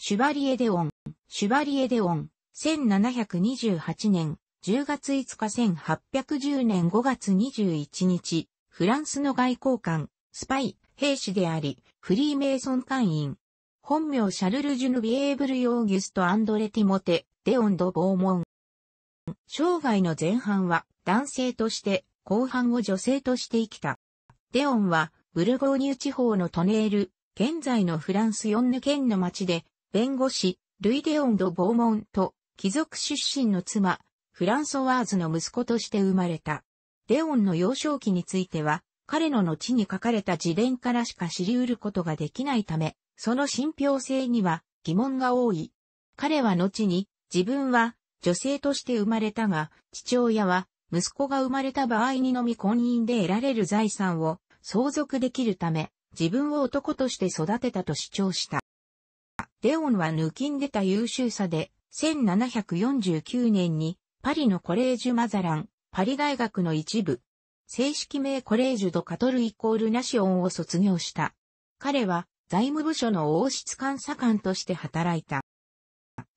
シュバリエデオン、シュバリエデオン、1728年10月5日1810年5月21日、フランスの外交官、スパイ、兵士であり、フリーメイソン会員。本名シャルル・ジュヌビエーブル・ヨーギュスト・アンドレ・ティモテ、デオンド・ボーモン。生涯の前半は男性として、後半を女性として生きた。デオンは、ブルゴーニュ地方のトネール、現在のフランス4ヌ県の町で、弁護士、ルイ・デオン・ド・ボーモンと、貴族出身の妻、フランソワーズの息子として生まれた。デオンの幼少期については、彼の後に書かれた自伝からしか知り得ることができないため、その信憑性には疑問が多い。彼は後に、自分は女性として生まれたが、父親は息子が生まれた場合にのみ婚姻で得られる財産を相続できるため、自分を男として育てたと主張した。レオンは抜きんでた優秀さで、1749年にパリのコレージュマザラン、パリ大学の一部、正式名コレージュドカトルイコールナシオンを卒業した。彼は財務部署の王室監査官として働いた。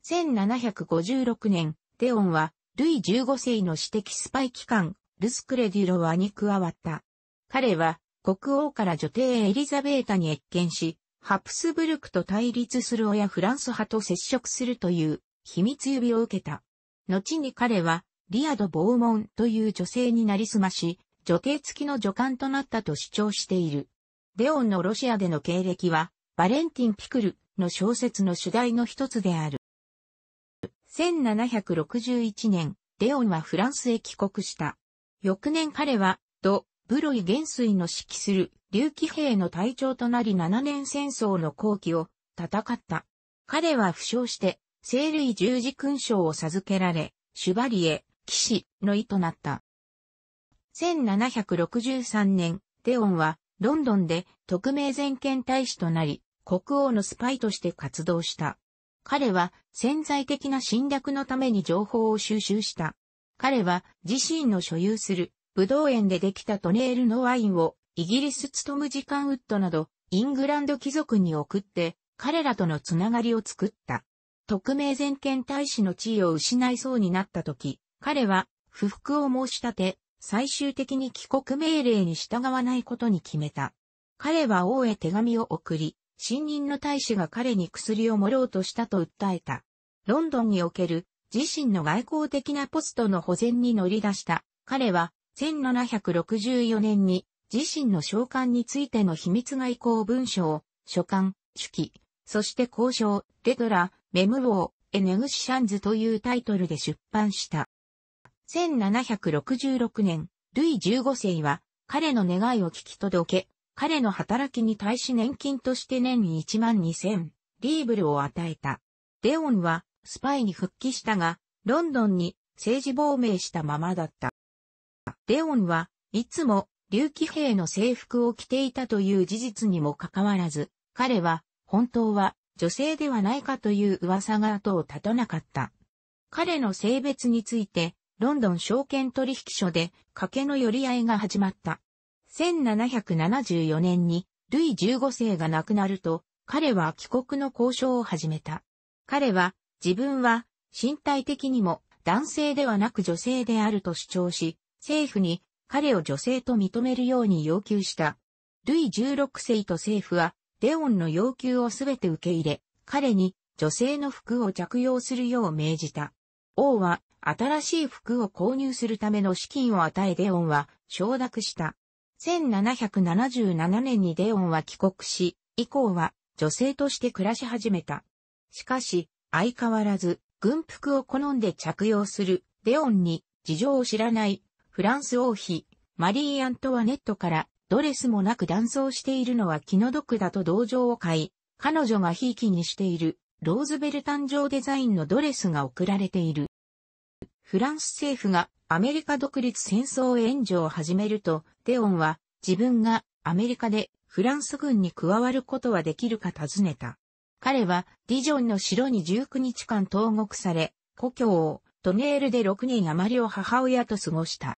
1756年、デオンは、ルイ15世の私的スパイ機関、ルスクレデュロワに加わった。彼は、国王から女帝エリザベータに越見し、ハプスブルクと対立する親フランス派と接触するという秘密指を受けた。後に彼はリアド・ボーモンという女性になりすまし、女帝付きの女官となったと主張している。デオンのロシアでの経歴は、バレンティン・ピクルの小説の主題の一つである。1761年、デオンはフランスへ帰国した。翌年彼は、ド・ブロイ元帥の指揮する竜騎兵の隊長となり7年戦争の後期を戦った。彼は負傷して、生類十字勲章を授けられ、シュバリエ、騎士の意となった。1763年、デオンは、ロンドンで特命全権大使となり、国王のスパイとして活動した。彼は潜在的な侵略のために情報を収集した。彼は自身の所有する武道園でできたトネールのワインをイギリス勤ジ時間ウッドなど、イングランド貴族に送って、彼らとのつながりを作った。匿名全権大使の地位を失いそうになった時、彼は不服を申し立て、最終的に帰国命令に従わないことに決めた。彼は王へ手紙を送り、新任の大使が彼に薬を盛ろうとしたと訴えた。ロンドンにおける自身の外交的なポストの保全に乗り出した。彼は1764年に自身の召喚についての秘密外交文書を、書簡、手記、そして交渉、レドラ、メムウォー、エネグシシャンズというタイトルで出版した。1766年、ルイ15世は、彼の願いを聞き届け、彼の働きに対し年金として年に1万2000リーブルを与えた。デオンはスパイに復帰したが、ロンドンに政治亡命したままだった。デオンはいつも竜騎兵の制服を着ていたという事実にもかかわらず、彼は、本当は、女性ではないかという噂が後を絶たなかった。彼の性別について、ロンドン証券取引所で、賭けの寄り合いが始まった。1774年に、ルイ15世が亡くなると、彼は帰国の交渉を始めた。彼は、自分は、身体的にも、男性ではなく女性であると主張し、政府に彼を女性と認めるように要求した。ルイ16世と政府は、デオンの要求をすべて受け入れ、彼に女性の服を着用するよう命じた。王は、新しい服を購入するための資金を与えデオンは承諾した。1777年にデオンは帰国し、以降は女性として暮らし始めた。しかし、相変わらず軍服を好んで着用するデオンに事情を知らないフランス王妃、マリー・アントワネットからドレスもなく断層しているのは気の毒だと同情を買い、彼女がひいきにしているローズベル誕生デザインのドレスが送られている。フランス政府がアメリカ独立戦争援助を始めると、デオンは自分がアメリカでフランス軍に加わることはできるか尋ねた。彼はディジョンの城に19日間投獄され、故郷をトネールで6年余りを母親と過ごした。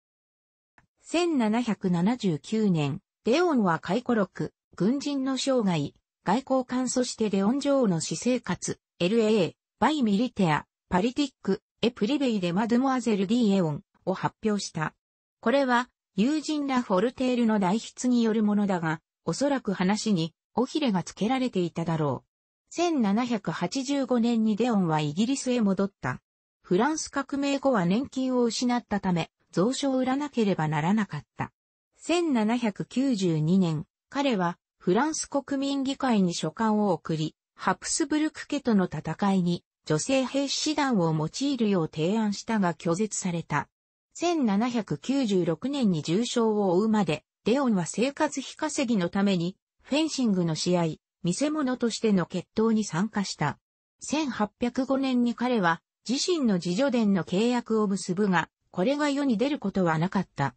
1779年、レオンは回顧録、軍人の生涯、外交官そしてレオン女王の私生活、LA、バイミリテア、パリティック、エプリベイデ・マドモアゼル・ディ・エオンを発表した。これは、友人ラ・フォルテールの代筆によるものだが、おそらく話に、おひれが付けられていただろう。1785年にデオンはイギリスへ戻った。フランス革命後は年金を失ったため、蔵書を売らなければならなかった。1792年、彼はフランス国民議会に書簡を送り、ハプスブルク家との戦いに女性兵士団を用いるよう提案したが拒絶された。1796年に重傷を負うまで、デオンは生活費稼ぎのために、フェンシングの試合、見せ物としての決闘に参加した。1805年に彼は、自身の自助伝の契約を結ぶが、これが世に出ることはなかった。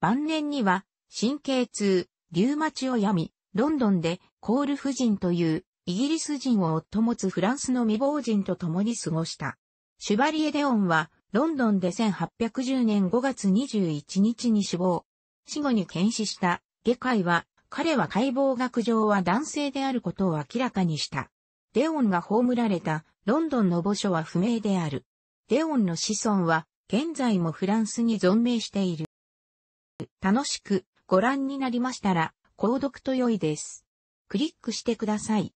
晩年には、神経痛、リウマチを病み、ロンドンでコール夫人というイギリス人を夫持つフランスの未亡人と共に過ごした。シュバリエ・デオンはロンドンで1810年5月21日に死亡。死後に検視した下界は彼は解剖学上は男性であることを明らかにした。デオンが葬られたロンドンの墓所は不明である。デオンの子孫は現在もフランスに存命している。楽しくご覧になりましたら、購読と良いです。クリックしてください。